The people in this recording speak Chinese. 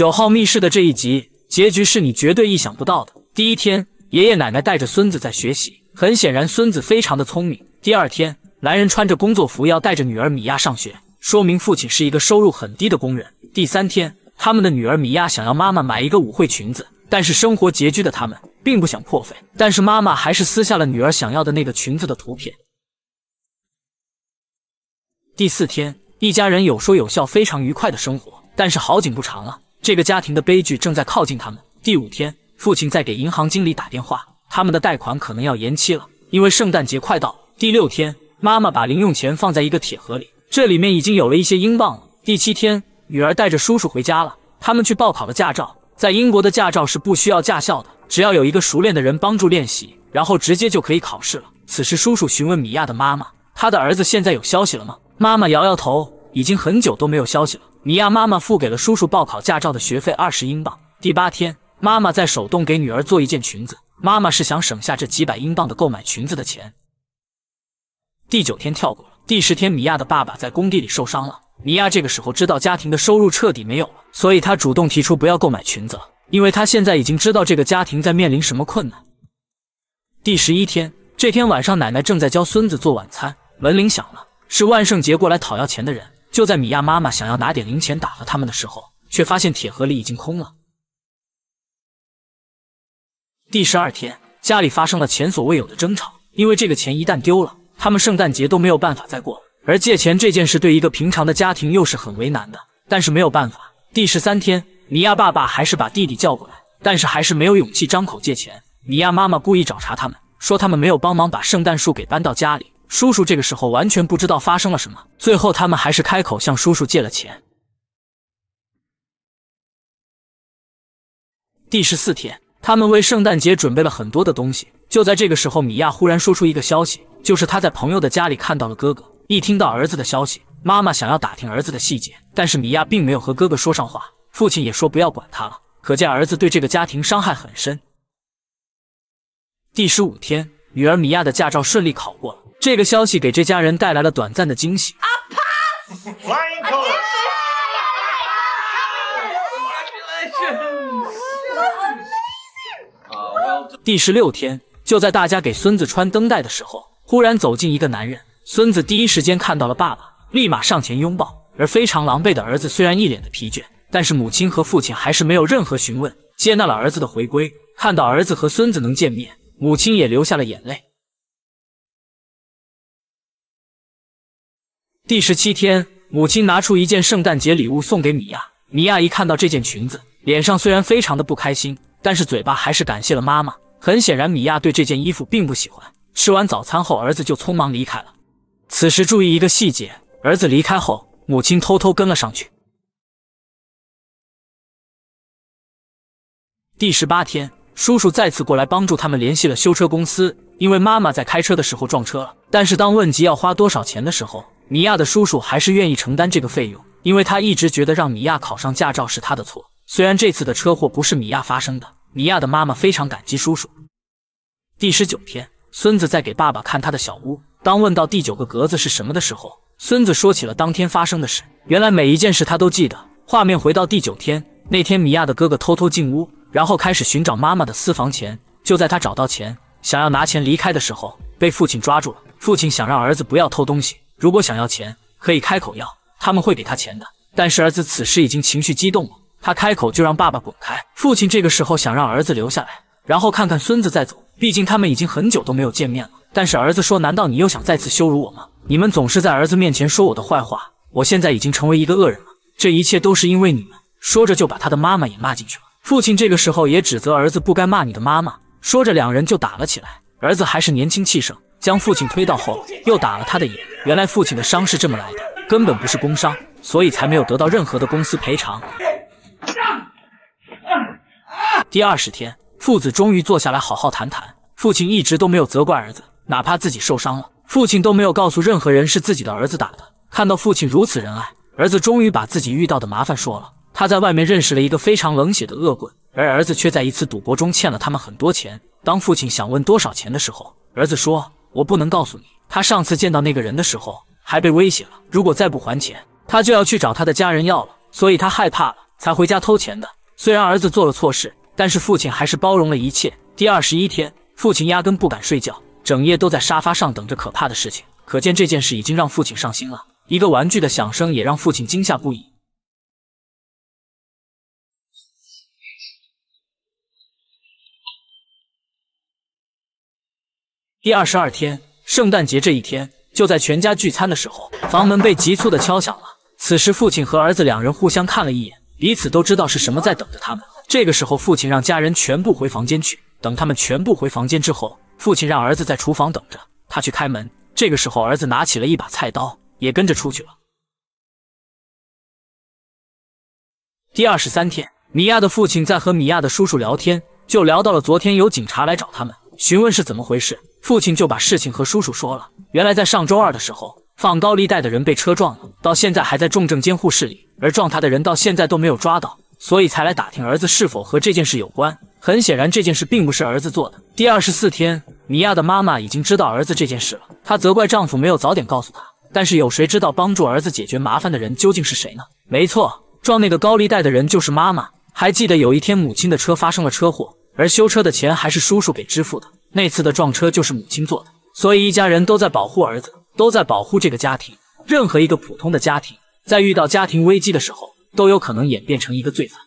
九号密室的这一集结局是你绝对意想不到的。第一天，爷爷奶奶带着孙子在学习，很显然孙子非常的聪明。第二天，男人穿着工作服要带着女儿米娅上学，说明父亲是一个收入很低的工人。第三天，他们的女儿米娅想要妈妈买一个舞会裙子，但是生活拮据的他们并不想破费，但是妈妈还是撕下了女儿想要的那个裙子的图片。第四天，一家人有说有笑，非常愉快的生活，但是好景不长啊。这个家庭的悲剧正在靠近他们。第五天，父亲在给银行经理打电话，他们的贷款可能要延期了，因为圣诞节快到了。第六天，妈妈把零用钱放在一个铁盒里，这里面已经有了一些英镑了。第七天，女儿带着叔叔回家了，他们去报考了驾照。在英国的驾照是不需要驾校的，只要有一个熟练的人帮助练习，然后直接就可以考试了。此时，叔叔询问米娅的妈妈，他的儿子现在有消息了吗？妈妈摇摇头，已经很久都没有消息了。米娅妈妈付给了叔叔报考驾照的学费二十英镑。第八天，妈妈在手动给女儿做一件裙子。妈妈是想省下这几百英镑的购买裙子的钱。第九天跳过了。第十天，米娅的爸爸在工地里受伤了。米娅这个时候知道家庭的收入彻底没有了，所以她主动提出不要购买裙子了，因为她现在已经知道这个家庭在面临什么困难。第十一天，这天晚上，奶奶正在教孙子做晚餐，门铃响了，是万圣节过来讨要钱的人。就在米娅妈妈想要拿点零钱打发他们的时候，却发现铁盒里已经空了。第十二天，家里发生了前所未有的争吵，因为这个钱一旦丢了，他们圣诞节都没有办法再过了。而借钱这件事对一个平常的家庭又是很为难的，但是没有办法。第十三天，米娅爸爸还是把弟弟叫过来，但是还是没有勇气张口借钱。米娅妈妈故意找茬，他们说他们没有帮忙把圣诞树给搬到家里。叔叔这个时候完全不知道发生了什么。最后，他们还是开口向叔叔借了钱。第十四天，他们为圣诞节准备了很多的东西。就在这个时候，米娅忽然说出一个消息，就是她在朋友的家里看到了哥哥。一听到儿子的消息，妈妈想要打听儿子的细节，但是米娅并没有和哥哥说上话。父亲也说不要管他了。可见，儿子对这个家庭伤害很深。第十五天，女儿米娅的驾照顺利考过了。这个消息给这家人带来了短暂的惊喜。第十六天，就在大家给孙子穿灯带的时候，忽然走进一个男人。孙子第一时间看到了爸爸，立马上前拥抱。而非常狼狈的儿子虽然一脸的疲倦，但是母亲和父亲还是没有任何询问，接纳了儿子的回归。看到儿子和孙子能见面，母亲也流下了眼泪。第十七天，母亲拿出一件圣诞节礼物送给米娅。米娅一看到这件裙子，脸上虽然非常的不开心，但是嘴巴还是感谢了妈妈。很显然，米娅对这件衣服并不喜欢。吃完早餐后，儿子就匆忙离开了。此时注意一个细节：儿子离开后，母亲偷偷跟了上去。第十八天，叔叔再次过来帮助他们联系了修车公司，因为妈妈在开车的时候撞车了。但是当问及要花多少钱的时候，米娅的叔叔还是愿意承担这个费用，因为他一直觉得让米娅考上驾照是他的错。虽然这次的车祸不是米娅发生的，米娅的妈妈非常感激叔叔。第十九天，孙子在给爸爸看他的小屋。当问到第九个格子是什么的时候，孙子说起了当天发生的事。原来每一件事他都记得。画面回到第九天，那天米娅的哥哥偷偷进屋，然后开始寻找妈妈的私房钱。就在他找到钱，想要拿钱离开的时候，被父亲抓住了。父亲想让儿子不要偷东西。如果想要钱，可以开口要，他们会给他钱的。但是儿子此时已经情绪激动了，他开口就让爸爸滚开。父亲这个时候想让儿子留下来，然后看看孙子再走，毕竟他们已经很久都没有见面了。但是儿子说：“难道你又想再次羞辱我吗？你们总是在儿子面前说我的坏话，我现在已经成为一个恶人了，这一切都是因为你们。”说着就把他的妈妈也骂进去了。父亲这个时候也指责儿子不该骂你的妈妈，说着两人就打了起来。儿子还是年轻气盛，将父亲推倒后又打了他的眼。原来父亲的伤是这么来的，根本不是工伤，所以才没有得到任何的公司赔偿。第二十天，父子终于坐下来好好谈谈。父亲一直都没有责怪儿子，哪怕自己受伤了，父亲都没有告诉任何人是自己的儿子打的。看到父亲如此仁爱，儿子终于把自己遇到的麻烦说了。他在外面认识了一个非常冷血的恶棍，而儿子却在一次赌博中欠了他们很多钱。当父亲想问多少钱的时候，儿子说：“我不能告诉你。”他上次见到那个人的时候，还被威胁了。如果再不还钱，他就要去找他的家人要了。所以他害怕了，才回家偷钱的。虽然儿子做了错事，但是父亲还是包容了一切。第二十一天，父亲压根不敢睡觉，整夜都在沙发上等着可怕的事情。可见这件事已经让父亲上心了。一个玩具的响声也让父亲惊吓不已。第二十二天。圣诞节这一天，就在全家聚餐的时候，房门被急促的敲响了。此时，父亲和儿子两人互相看了一眼，彼此都知道是什么在等着他们。这个时候，父亲让家人全部回房间去。等他们全部回房间之后，父亲让儿子在厨房等着他去开门。这个时候，儿子拿起了一把菜刀，也跟着出去了。第二十三天，米娅的父亲在和米娅的叔叔聊天，就聊到了昨天有警察来找他们，询问是怎么回事。父亲就把事情和叔叔说了。原来在上周二的时候，放高利贷的人被车撞了，到现在还在重症监护室里，而撞他的人到现在都没有抓到，所以才来打听儿子是否和这件事有关。很显然，这件事并不是儿子做的。第二十四天，米娅的妈妈已经知道儿子这件事了，她责怪丈夫没有早点告诉她。但是有谁知道帮助儿子解决麻烦的人究竟是谁呢？没错，撞那个高利贷的人就是妈妈。还记得有一天母亲的车发生了车祸，而修车的钱还是叔叔给支付的。那次的撞车就是母亲做的，所以一家人都在保护儿子，都在保护这个家庭。任何一个普通的家庭，在遇到家庭危机的时候，都有可能演变成一个罪犯。